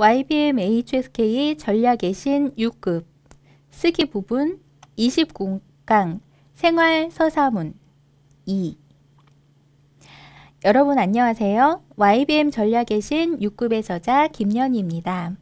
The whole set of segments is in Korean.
YBM HSK의 전략의 신 6급 쓰기 부분 20공강 생활 서사문 2 여러분 안녕하세요. YBM 전략의 신 6급의 저자 김연희입니다.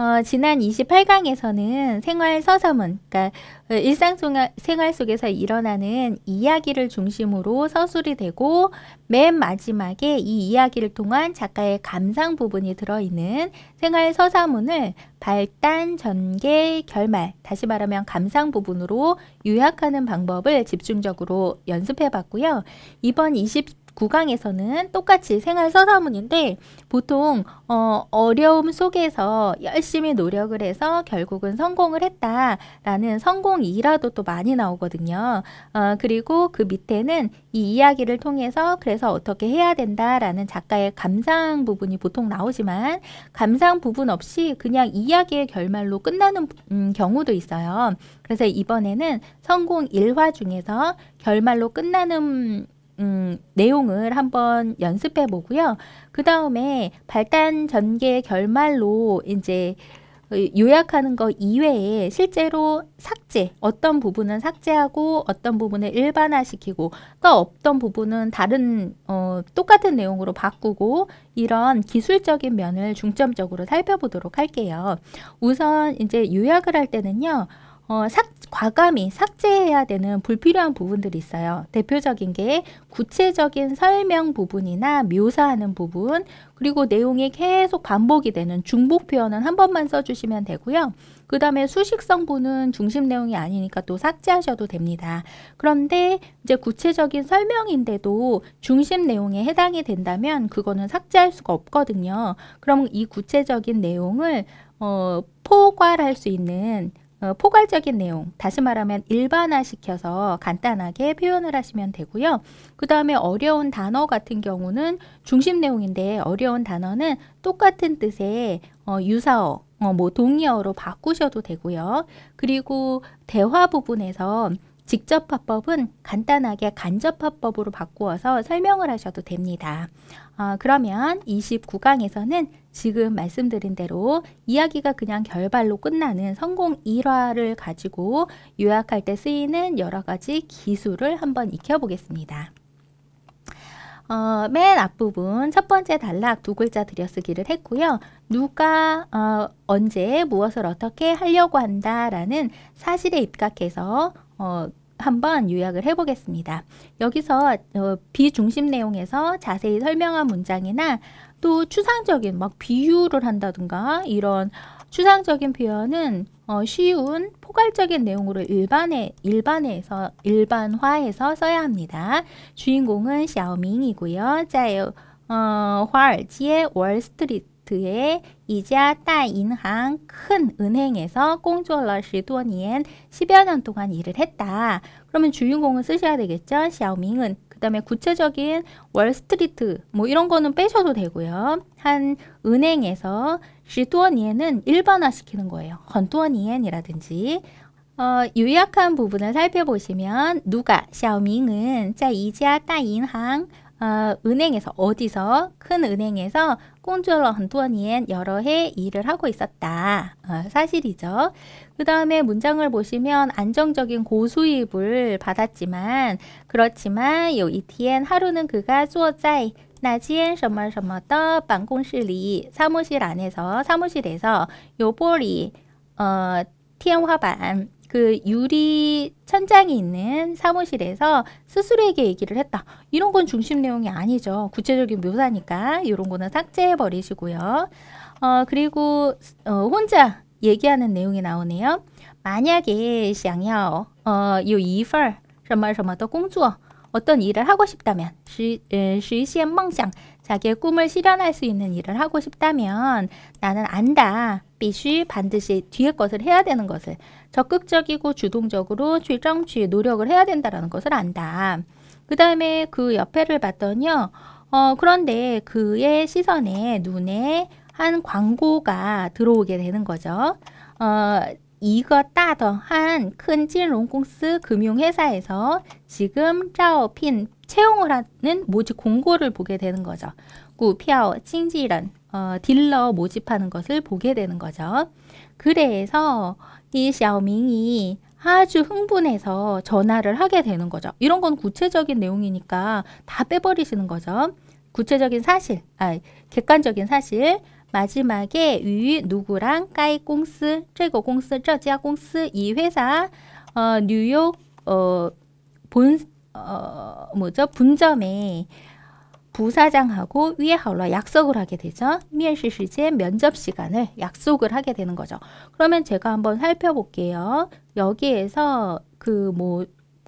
어, 지난 28강에서는 생활 서서문, 그러니까 일상 생활 속에서 일어나는 이야기를 중심으로 서술이 되고 맨 마지막에 이 이야기를 통한 작가의 감상 부분이 들어있는 생활 서사문을 발단, 전개, 결말, 다시 말하면 감상 부분으로 요약하는 방법을 집중적으로 연습해 봤고요. 이번 9강에서는 똑같이 생활 서사문인데 보통 어, 어려움 속에서 열심히 노력을 해서 결국은 성공을 했다라는 성공이라도 또 많이 나오거든요. 어, 그리고 그 밑에는 이 이야기를 통해서 그래서 어떻게 해야 된다라는 작가의 감상 부분이 보통 나오지만 감상 부분 없이 그냥 이야기의 결말로 끝나는 음, 경우도 있어요. 그래서 이번에는 성공 일화 중에서 결말로 끝나는 음, 내용을 한번 연습해 보고요. 그 다음에 발단 전개 결말로 이제 어, 요약하는 거 이외에 실제로 삭제, 어떤 부분은 삭제하고 어떤 부분을 일반화시키고 또 그러니까 어떤 부분은 다른 어, 똑같은 내용으로 바꾸고 이런 기술적인 면을 중점적으로 살펴보도록 할게요. 우선 이제 요약을 할 때는요. 어, 삭, 과감히 삭제해야 되는 불필요한 부분들이 있어요. 대표적인 게 구체적인 설명 부분이나 묘사하는 부분, 그리고 내용이 계속 반복이 되는 중복 표현은 한 번만 써주시면 되고요. 그 다음에 수식성분은 중심 내용이 아니니까 또 삭제하셔도 됩니다. 그런데 이제 구체적인 설명인데도 중심 내용에 해당이 된다면 그거는 삭제할 수가 없거든요. 그럼 이 구체적인 내용을 어, 포괄할 수 있는 어, 포괄적인 내용, 다시 말하면 일반화시켜서 간단하게 표현을 하시면 되고요. 그 다음에 어려운 단어 같은 경우는 중심 내용인데 어려운 단어는 똑같은 뜻의 어, 유사어, 어, 뭐 동의어로 바꾸셔도 되고요. 그리고 대화 부분에서 직접 화법은 간단하게 간접 화법으로 바꾸어서 설명을 하셔도 됩니다. 어, 그러면 29강에서는 지금 말씀드린 대로 이야기가 그냥 결발로 끝나는 성공 일화를 가지고 요약할 때 쓰이는 여러 가지 기술을 한번 익혀보겠습니다. 어, 맨 앞부분 첫 번째 단락 두 글자 들여쓰기를 했고요. 누가 어, 언제 무엇을 어떻게 하려고 한다라는 사실에 입각해서 어, 한번 요약을 해보겠습니다. 여기서 어, 비중심 내용에서 자세히 설명한 문장이나 또 추상적인 막 비유를 한다든가 이런 추상적인 표현은 어, 쉬운 포괄적인 내용으로 일반에 일반에서 일반화해서 써야 합니다. 주인공은 샤오밍이고요. 자 어, 화얼지의 월스트리트 그로 이자 따인항 큰 은행에서 꽁졸러 시도니엔 10여 년 동안 일을 했다. 그러면 주인공은 쓰셔야 되겠죠? 샤오밍은. 그 다음에 구체적인 월스트리트 뭐 이런 거는 빼셔도 되고요. 한 은행에서 시도니엔은 일반화시키는 거예요. 헌도니엔이라든지 어, 요약한 부분을 살펴보시면 누가 샤오밍은 자 이자 따인항 어, 은행에서 어디서 큰 은행에서 꽁주얼러 헌두원이엔 여러 해 일을 하고 있었다. 어, 사실이죠. 그 다음에 문장을 보시면 안정적인 고수입을 받았지만 그렇지만 요 이티엔 하루는 그가 쪼짜이 나지엔 什么什么的办公室里 사무실 안에서 사무실에서 요 볼이 어, 天花板그 유리 천장이 있는 사무실에서 스스로에게 얘기를 했다. 이런 건 중심 내용이 아니죠. 구체적인 묘사니까 이런 거는 삭제해 버리시고요. 어, 그리고 어, 혼자 얘기하는 내용이 나오네요. 만약에 想要 어, 요이份什말什么的工주 어떤 어 일을 하고 싶다면 实现梦想 자기의 꿈을 실현할 수 있는 일을 하고 싶다면 나는 안다.必须 반드시 뒤에 것을 해야 되는 것을 적극적이고 주동적으로 최정취 노력을 해야 된다라는 것을 안다. 그 다음에 그 옆에를 봤더니요. 어, 그런데 그의 시선에 눈에 한 광고가 들어오게 되는 거죠. 어, 이个 따더한 큰金融公司금융회사에서 지금 招聘 채용을 하는 모집 공고를 보게 되는 거죠. 구표, 징지란 어, 딜러 모집하는 것을 보게 되는 거죠. 그래서 이 샤오밍이 아주 흥분해서 전화를 하게 되는 거죠. 이런 건 구체적인 내용이니까 다 빼버리시는 거죠. 구체적인 사실, 아, 객관적인 사실, 마지막에 위 누구랑 까이 공스, 这거 공스, 这家 공스 이 회사 어, 뉴욕 어, 본 어, 뭐죠? 분점에 부사장하고 위에 하러 약속을 하게 되죠. 미시 시제 면접 시간을 약속을 하게 되는 거죠. 그러면 제가 한번 살펴볼게요. 여기에서 그 뭐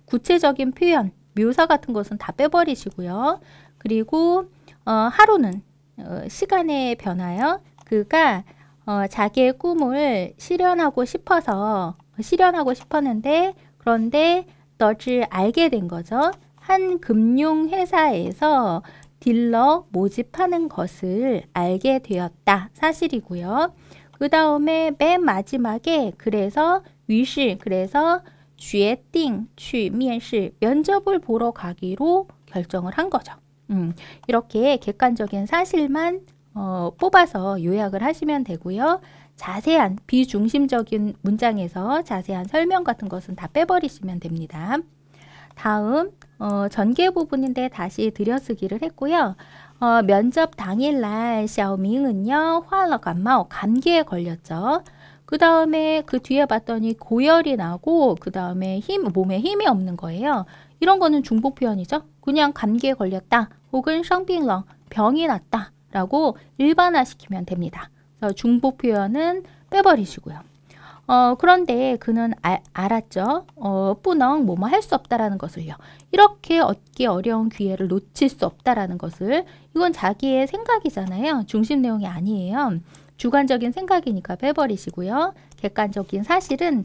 구체적인 표현, 묘사 같은 것은 다 빼버리시고요. 그리고 어, 하루는 어, 시간에 변하여 그가 어, 자기의 꿈을 실현하고 싶어서 실현하고 싶었는데 그런데 너를 알게 된 거죠. 한 금융회사에서 딜러 모집하는 것을 알게 되었다. 사실이고요. 그 다음에 맨 마지막에 그래서 위시 그래서 쥐에 띵 취, 면시 면접을 보러 가기로 결정을 한 거죠. 음, 이렇게 객관적인 사실만 어, 뽑아서 요약을 하시면 되고요. 자세한 비중심적인 문장에서 자세한 설명 같은 것은 다 빼버리시면 됩니다. 다음 어, 전개 부분인데 다시 들여쓰기를 했고요. 어, 면접 당일날 샤오밍은요. 화러감마오 감기에 걸렸죠. 그 다음에 그 뒤에 봤더니 고열이 나고 그 다음에 힘 몸에 힘이 없는 거예요. 이런 거는 중복 표현이죠. 그냥 감기에 걸렸다. 혹은 성빙렁, 병이 났다 라고 일반화시키면 됩니다. 중복 표현은 빼버리시고요. 어, 그런데 그는 아, 알았죠. 어, 뿌넝 뭐뭐 할 수 없다라는 것을요. 이렇게 얻기 어려운 기회를 놓칠 수 없다라는 것을 이건 자기의 생각이잖아요. 중심 내용이 아니에요. 주관적인 생각이니까 빼버리시고요. 객관적인 사실은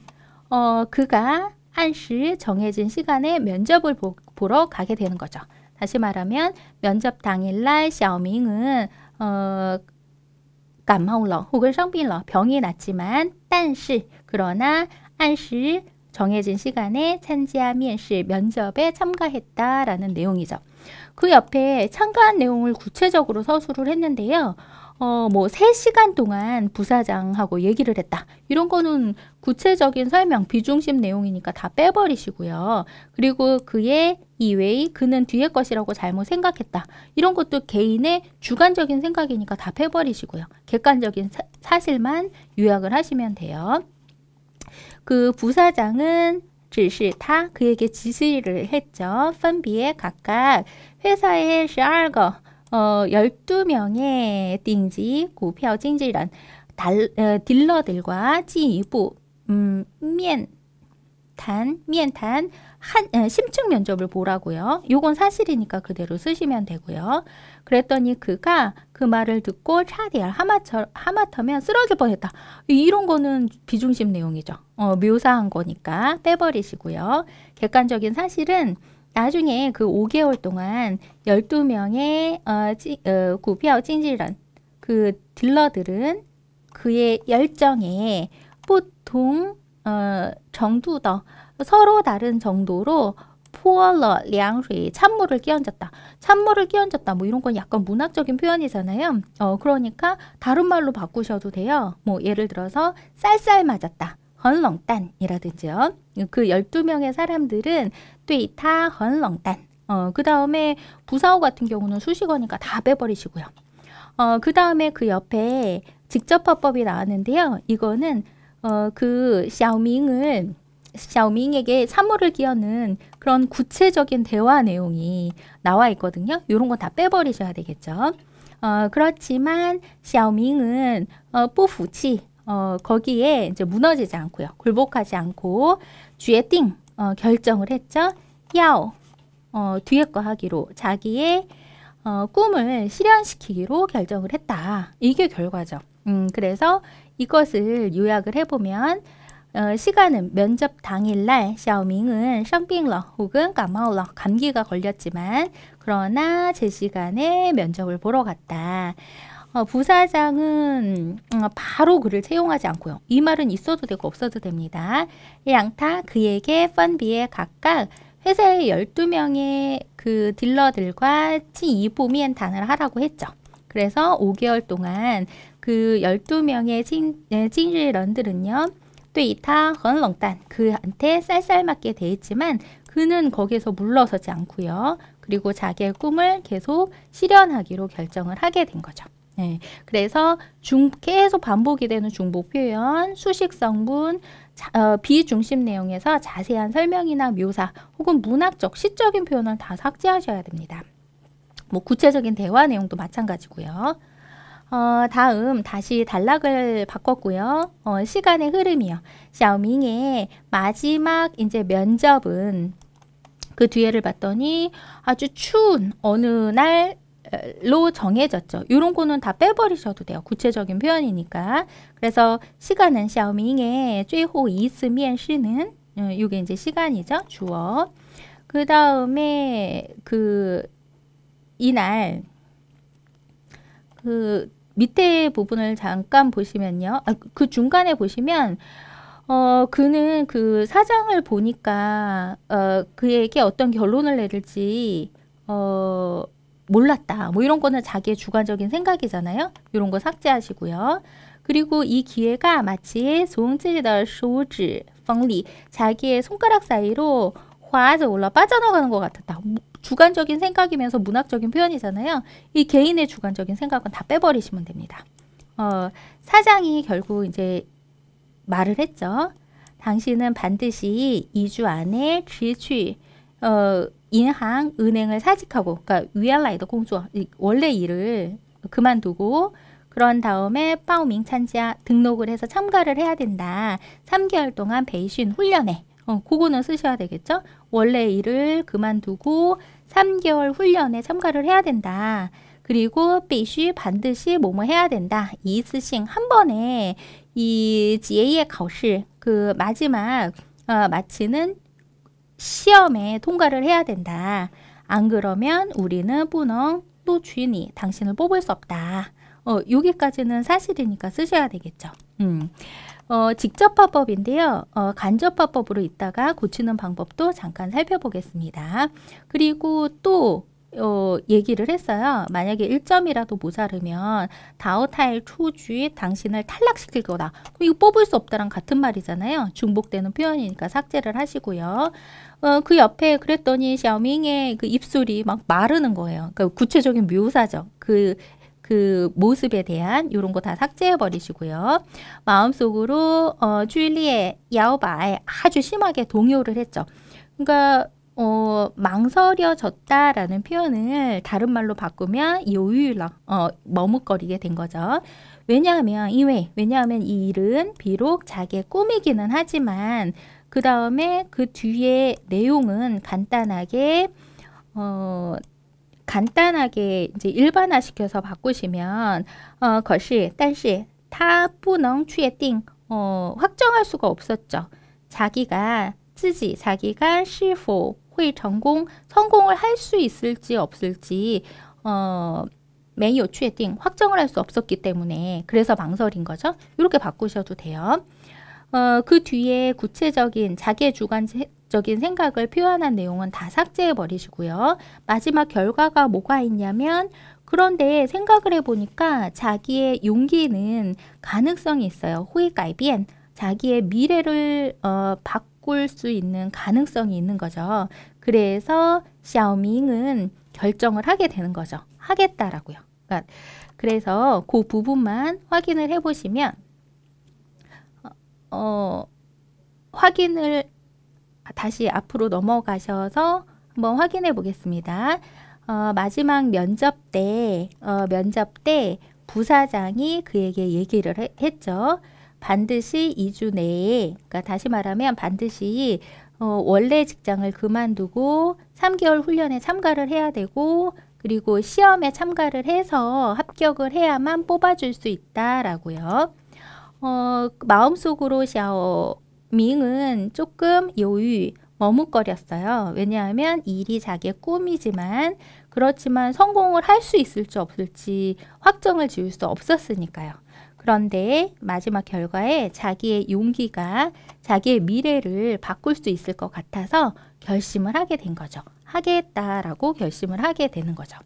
어, 그가 한시 정해진 시간에 면접을 보, 보러 가게 되는 거죠. 다시 말하면 면접 당일날 샤오밍은 어, 감마울러 혹은 성빌러 병이 났지만 但시 그러나 안시 정해진 시간에 찬지아 면시 면접에 참가했다라는 내용이죠. 그 옆에 참가한 내용을 구체적으로 서술을 했는데요. 어, 뭐 3시간 동안 부사장하고 얘기를 했다. 이런 거는 구체적인 설명, 비중심 내용이니까 다 빼버리시고요. 그리고 그의 이외의 그는 뒤에 것이라고 잘못 생각했다. 이런 것도 개인의 주관적인 생각이니까 다 빼버리시고요. 객관적인 사, 사실만 요약을 하시면 돼요. 그 부사장은 지시타 그에게 지시를 했죠. 分에 각각 회사의 12个 어, 12명의 띵지 구표 징질한 달, 어, 딜러들과 지부 음, 면 단, 면탄, 한, 에, 어, 심층 면접을 보라고요. 요건 사실이니까 그대로 쓰시면 되고요. 그랬더니 그가 그 말을 듣고 차디얼 하마처, 하마터면 쓰러질 뻔했다. 이런 거는 비중심 내용이죠. 어, 묘사한 거니까 빼버리시고요. 객관적인 사실은 나중에 그 5개월 동안 12명의 어, 지, 어, 구표 찐질런 그 딜러들은 그의 열정에 보통 어, 정도더 서로 다른 정도로 포얼러 량수의 찬물을 끼얹었다. 찬물을 끼얹었다. 뭐 이런 건 약간 문학적인 표현이잖아요. 어, 그러니까 다른 말로 바꾸셔도 돼요. 뭐 예를 들어서 쌀쌀 맞았다. 헌렁단이라든지요. 그 열두 명의 사람들은 뚜타 헌렁단. 어, 그 다음에 부사오 같은 경우는 수식어니까 다 빼버리시고요. 어, 그 다음에 그 옆에 직접화법이 나왔는데요. 이거는 어, 그 샤오밍은 샤오밍에게 사물을 끼어는 그런 구체적인 대화 내용이 나와 있거든요. 이런 건 다 빼버리셔야 되겠죠. 어, 그렇지만 샤오밍은 어, 뽀후치 어, 거기에 이제 무너지지 않고요. 굴복하지 않고 주의 띵 어, 결정을 했죠. 야오 어, 뒤에 거 하기로 자기의 어, 꿈을 실현시키기로 결정을 했다. 이게 결과죠. 음, 그래서 이것을 요약을 해보면 어, 시간은 면접 당일날 샤오밍은 샹빙러 혹은 까마오러 감기가 걸렸지만 그러나 제 시간에 면접을 보러 갔다. 어, 부사장은 음, 바로 그를 채용하지 않고요. 이 말은 있어도 되고 없어도 됩니다. 양타 그에게 펀비에 각각 회사의 12명의 그 딜러들과 치이보미엔 단을 하라고 했죠. 그래서 5개월 동안 그 12명의 찐일런들은요. 예, 또이타 헌렁단 그한테 쌀쌀맞게 돼 있지만 그는 거기에서 물러서지 않고요. 그리고 자기의 꿈을 계속 실현하기로 결정을 하게 된 거죠. 네, 그래서 중, 계속 반복이 되는 중복 표현, 수식 성분, 자, 어, 비중심 내용에서 자세한 설명이나 묘사 혹은 문학적, 시적인 표현을 다 삭제하셔야 됩니다. 뭐 구체적인 대화 내용도 마찬가지고요. 어, 다음 다시 단락을 바꿨고요. 어, 시간의 흐름이요. 샤오밍의 마지막 이제 면접은 그 뒤에를 봤더니 아주 추운 어느 날로 정해졌죠. 이런 거는 다 빼버리셔도 돼요. 구체적인 표현이니까. 그래서 시간은 샤오밍의 최후 이스 면시는 이게 이제 시간이죠. 주어. 그 다음에 그 이날 그 밑에 부분을 잠깐 보시면요. 아, 그, 그 중간에 보시면 어, 그는 그 사장을 보니까 어, 그에게 어떤 결론을 내릴지 어, 몰랐다. 뭐 이런 거는 자기의 주관적인 생각이잖아요. 이런 거 삭제하시고요. 그리고 이 기회가 마치 송지的手指锋리 자기의 손가락 사이로 화자 올라 빠져나가는 것 같았다. 주관적인 생각이면서 문학적인 표현이잖아요. 이 개인의 주관적인 생각은 다 빼버리시면 됩니다. 어, 사장이 결국 이제 말을 했죠. 당신은 반드시 2주 안에 지취 어, 인항 은행을 사직하고 그러니까 위안라이더 공주 원래 일을 그만두고 그런 다음에 파오밍 찬지아 등록을 해서 참가를 해야 된다. 3개월 동안 베이신 훈련에 어, 그거는 쓰셔야 되겠죠? 원래 일을 그만두고 3개월 훈련에 참가를 해야 된다. 그리고 베이쉬 반드시 뭐뭐 해야 된다. 이스싱 한 번에 이 지혜의 가시 그 마지막 어, 마치는 시험에 통과를 해야 된다. 안 그러면 우리는 뿌능 또 쥐니 당신을 뽑을 수 없다. 어, 여기까지는 사실이니까 쓰셔야 되겠죠. 음. 어, 직접화법인데요. 어, 간접화법으로 있다가 고치는 방법도 잠깐 살펴보겠습니다. 그리고 또 어, 얘기를 했어요. 만약에 1점이라도 모자르면 다오타일 초주에 당신을 탈락시킬 거다. 그럼 이거 뽑을 수 없다랑 같은 말이잖아요. 중복되는 표현이니까 삭제를 하시고요. 어, 그 옆에 그랬더니 샤오밍의 그 입술이 막 마르는 거예요. 그러니까 구체적인 묘사죠. 그그 그 모습에 대한 이런 거 다 삭제해 버리시고요. 마음속으로 어, 줄리의 야오바에 아주 심하게 동요를 했죠. 그러니까 어, 망설여졌다라는 표현을 다른 말로 바꾸면 요유랑 어, 머뭇거리게 된 거죠. 왜냐하면 이외 왜냐하면 이 일은 비록 자기의 꿈이기는 하지만 그 다음에 그 뒤에 내용은 간단하게 어, 간단하게 이제 일반화 시켜서 바꾸시면 어, 것이 딸시 타부능 취에띵 어, 확정할 수가 없었죠. 자기가 쓰지 자기가 是否 会成功성공을 할 수 있을지 없을지 어 매요 취해팅 확정을 할 수 없었기 때문에 그래서 망설인 거죠. 이렇게 바꾸셔도 돼요. 어, 그 뒤에 구체적인 자기의 주관적인 생각을 표현한 내용은 다 삭제해 버리시고요. 마지막 결과가 뭐가 있냐면 그런데 생각을 해보니까 자기의 용기는 가능성이 있어요. 호의가이비엔 자기의 미래를 어, 바꾸 바꿀 수 있는 가능성이 있는 거죠. 그래서 샤오밍은 결정을 하게 되는 거죠. 하겠다라고요. 그러니까 그래서 그 부분만 확인을 해보시면 어, 어, 확인을 다시 앞으로 넘어가셔서 한번 확인해 보겠습니다. 어, 마지막 면접 때, 어, 면접 때 부사장이 그에게 얘기를 했죠. 반드시 2주 내에 그러니까 다시 말하면 반드시 어, 원래 직장을 그만두고 3개월 훈련에 참가를 해야 되고 그리고 시험에 참가를 해서 합격을 해야만 뽑아줄 수 있다라고요. 어, 마음속으로 샤오밍은 조금 요유, 머뭇거렸어요. 왜냐하면 일이 자기의 꿈이지만 그렇지만 성공을 할 수 있을지 없을지 확정을 지을 수 없었으니까요. 그런데 마지막 결과에 자기의 용기가 자기의 미래를 바꿀 수 있을 것 같아서 결심을 하게 된 거죠. 하겠다라고 결심을 하게 되는 거죠.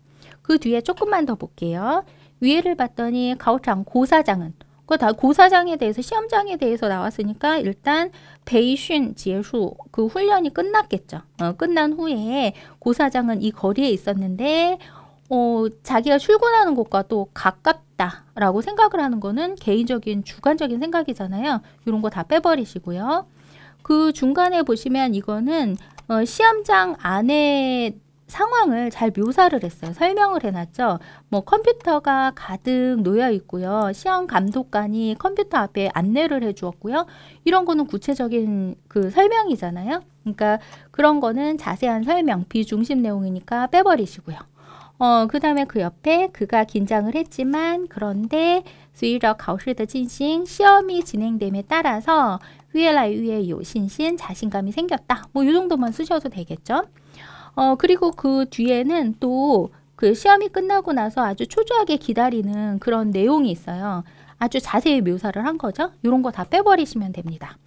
그 뒤에 조금만 더 볼게요. 위에를 봤더니 가오창 고사장은 그 다 고사장에 대해서 시험장에 대해서 나왔으니까 일단 베이슌 지혜수 그 훈련이 끝났겠죠. 어, 끝난 후에 고사장은 이 거리에 있었는데 어, 자기가 출근하는 곳과 또 가깝다라고 생각을 하는 거는 개인적인 주관적인 생각이잖아요. 이런 거 다 빼버리시고요. 그 중간에 보시면 이거는 어, 시험장 안에 상황을 잘 묘사를 했어요. 설명을 해놨죠. 뭐 컴퓨터가 가득 놓여 있고요. 시험 감독관이 컴퓨터 앞에 안내를 해주었고요. 이런 거는 구체적인 그 설명이잖아요. 그러니까 그런 거는 자세한 설명, 비중심 내용이니까 빼버리시고요. 어, 그 다음에 그 옆에 그가 긴장을 했지만 그런데 수일러 가오시의 진싱 시험이 진행됨에 따라서 위에라이 위에 요신신 자신감이 생겼다. 뭐이 정도만 쓰셔도 되겠죠. 어, 그리고 그 뒤에는 또 그 시험이 끝나고 나서 아주 초조하게 기다리는 그런 내용이 있어요. 아주 자세히 묘사를 한 거죠. 이런 거 다 빼버리시면 됩니다.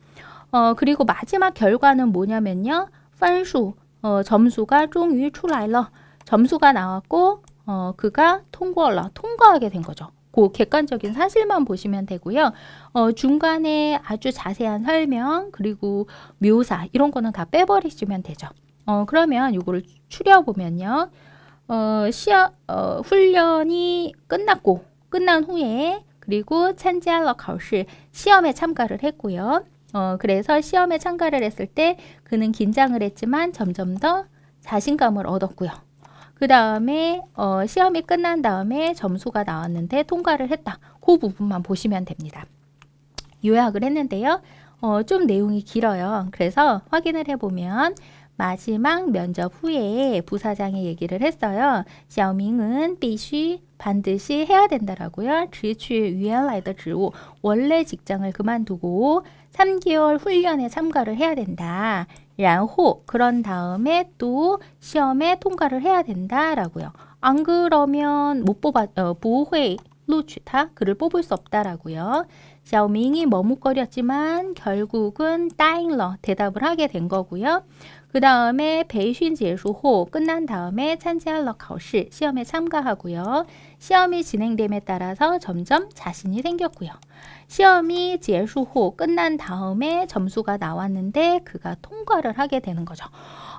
어, 그리고 마지막 결과는 뭐냐면요. 판수, 어, 점수가 종유 출라일러 점수가 나왔고 어, 그가 통과라 아, 통과하게 된 거죠. 그 객관적인 사실만 보시면 되고요. 어, 중간에 아주 자세한 설명 그리고 묘사 이런 거는 다 빼버리시면 되죠. 어, 그러면 이거를 추려보면요. 어, 시어, 어, 훈련이 끝났고 끝난 후에 그리고 찬지알러 가시 시험에 참가를 했고요. 어, 그래서 시험에 참가를 했을 때 그는 긴장을 했지만 점점 더 자신감을 얻었고요. 그 다음에 어, 시험이 끝난 다음에 점수가 나왔는데 통과를 했다. 그 부분만 보시면 됩니다. 요약을 했는데요. 어, 좀 내용이 길어요. 그래서 확인을 해보면 마지막 면접 후에 부사장이 얘기를 했어요. 샤오밍은必须 반드시 해야 된다라고요. 职去原来的职务 원래 직장을 그만두고 3개월 훈련에 참가를 해야 된다. 얀호 그런 다음에 또 시험에 통과를 해야 된다라고요. 안 그러면 못 뽑아 어, 부회 루취타 그를 뽑을 수 없다라고요. 샤오밍이 머뭇거렸지만 결국은 따잉러 대답을 하게 된 거고요. 그 다음에 베이 제수호 끝난 다음에 찬지할러 가오 시험에 참가하고요. 시험이 진행됨에 따라서 점점 자신이 생겼고요. 시험이 재수후 끝난 다음에 점수가 나왔는데 그가 통과를 하게 되는 거죠.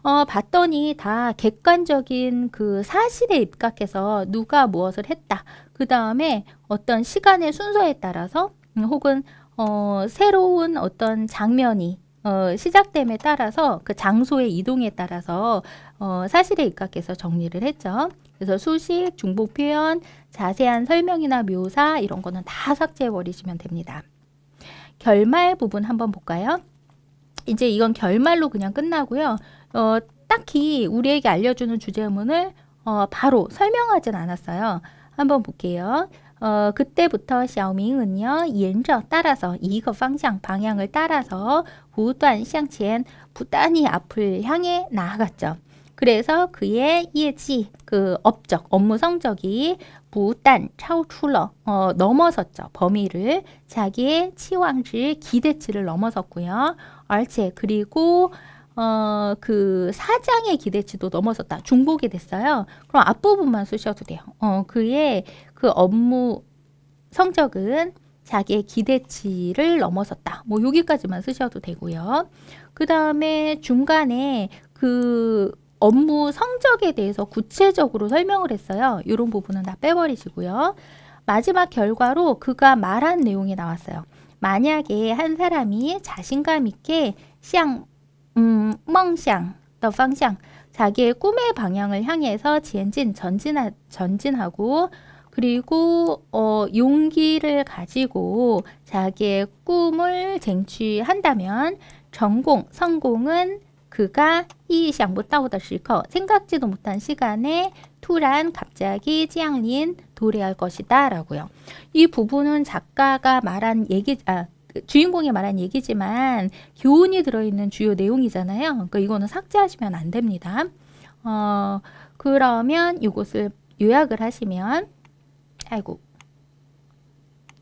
어, 봤더니 다 객관적인 그 사실에 입각해서 누가 무엇을 했다. 그 다음에 어떤 시간의 순서에 따라서 음, 혹은 어, 새로운 어떤 장면이 어, 시작됨에 따라서 그 장소의 이동에 따라서 어, 사실에 입각해서 정리를 했죠. 그래서 수식, 중복 표현, 자세한 설명이나 묘사 이런 거는 다 삭제해 버리시면 됩니다. 결말 부분 한번 볼까요? 이제 이건 결말로 그냥 끝나고요. 어, 딱히 우리에게 알려주는 주제 문을 어, 바로 설명하진 않았어요. 한번 볼게요. 어, 그때부터 샤오밍은요, 연저 따라서 이거 방향 방향을 따라서 우단 샹첸 부단히 앞을 향해 나아갔죠. 그래서 그의 예지, 그 업적, 업무 성적이 무단 차우출러 어, 넘어섰죠. 범위를 자기의 치왕지 기대치를 넘어섰고요. 알체 그리고 어, 그 사장의 기대치도 넘어섰다. 중복이 됐어요. 그럼 앞부분만 쓰셔도 돼요. 어, 그의 그 업무 성적은 자기의 기대치를 넘어섰다. 뭐 여기까지만 쓰셔도 되고요. 그 다음에 중간에 그 업무 성적에 대해서 구체적으로 설명을 했어요. 이런 부분은 다 빼버리시고요. 마지막 결과로 그가 말한 내용이 나왔어요. 만약에 한 사람이 자신감 있게 샹, 음, 멍샹, 더 방향, 자기의 꿈의 방향을 향해서 지엔진 전진하, 전진하고 그리고 어, 용기를 가지고 자기의 꿈을 쟁취한다면 전공, 성공은 그가 이想 못다오다 실컷 생각지도 못한 시간에 투란 갑자기 지앙린 도래할 것이다 라고요. 이 부분은 작가가 말한 얘기 아 그 주인공이 말한 얘기지만 교훈이 들어있는 주요 내용이잖아요. 그러니까 이거는 삭제하시면 안 됩니다. 어 그러면 이것을 요약을 하시면 아이고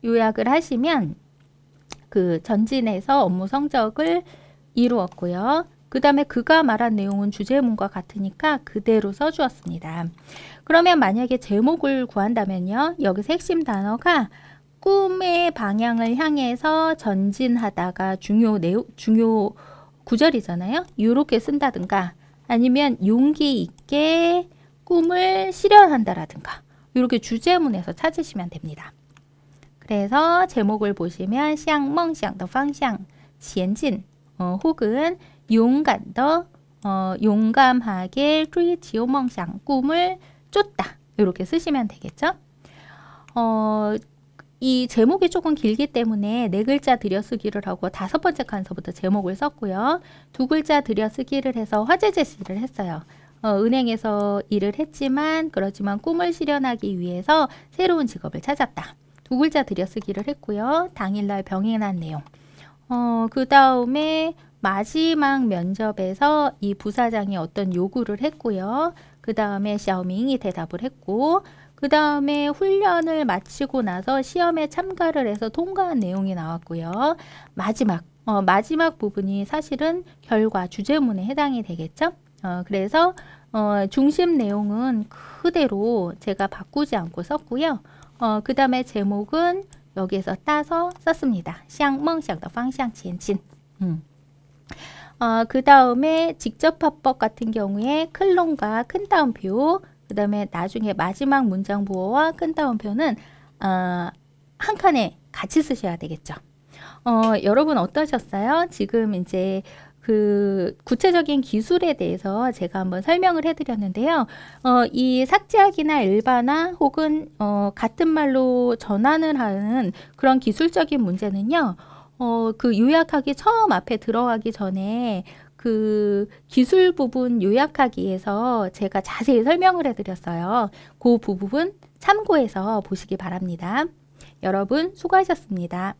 요약을 하시면 그전진해서 업무 성적을 이루었고요. 그 다음에 그가 말한 내용은 주제문과 같으니까 그대로 써주었습니다. 그러면 만약에 제목을 구한다면요. 여기서 핵심 단어가 꿈의 방향을 향해서 전진하다가 중요 내용, 중요 구절이잖아요. 이렇게 쓴다든가 아니면 용기 있게 꿈을 실현한다라든가 이렇게 주제문에서 찾으시면 됩니다. 그래서 제목을 보시면 샹, 멍, 샹, 더 팡샹, 지진 어, 혹은 용감 더 어, 용감하게 쭈이지오 멍상 꿈을 쫓다 이렇게 쓰시면 되겠죠. 어, 이 제목이 조금 길기 때문에 네 글자 들여쓰기를 하고 다섯 번째 칸서부터 제목을 썼고요. 두 글자 들여쓰기를 해서 화제 제시를 했어요. 어, 은행에서 일을 했지만 그렇지만 꿈을 실현하기 위해서 새로운 직업을 찾았다. 두 글자 들여쓰기를 했고요. 당일날 병행한 내용. 어, 그 다음에 마지막 면접에서 이 부사장이 어떤 요구를 했고요. 그 다음에 샤오밍이 대답을 했고 그 다음에 훈련을 마치고 나서 시험에 참가를 해서 통과한 내용이 나왔고요. 마지막, 어, 마지막 부분이 사실은 결과 주제문에 해당이 되겠죠. 어, 그래서 어, 중심 내용은 그대로 제가 바꾸지 않고 썼고요. 어, 그 다음에 제목은 여기에서 따서 썼습니다. 샹, 멍, 샹, 더, 팡, 샹, 첸, 친. 음. 어, 그 다음에 직접 화법 같은 경우에 클론과 큰 따옴표 그 다음에 나중에 마지막 문장 부호와 큰 따옴표는 어, 한 칸에 같이 쓰셔야 되겠죠. 어, 여러분 어떠셨어요? 지금 이제 그 구체적인 기술에 대해서 제가 한번 설명을 해드렸는데요. 어, 이 삭제하기나 일반화 혹은 어, 같은 말로 전환을 하는 그런 기술적인 문제는요. 어, 그 요약하기 처음 앞에 들어가기 전에 그 기술 부분 요약하기에서 제가 자세히 설명을 해드렸어요. 그 부분 참고해서 보시기 바랍니다. 여러분 수고하셨습니다.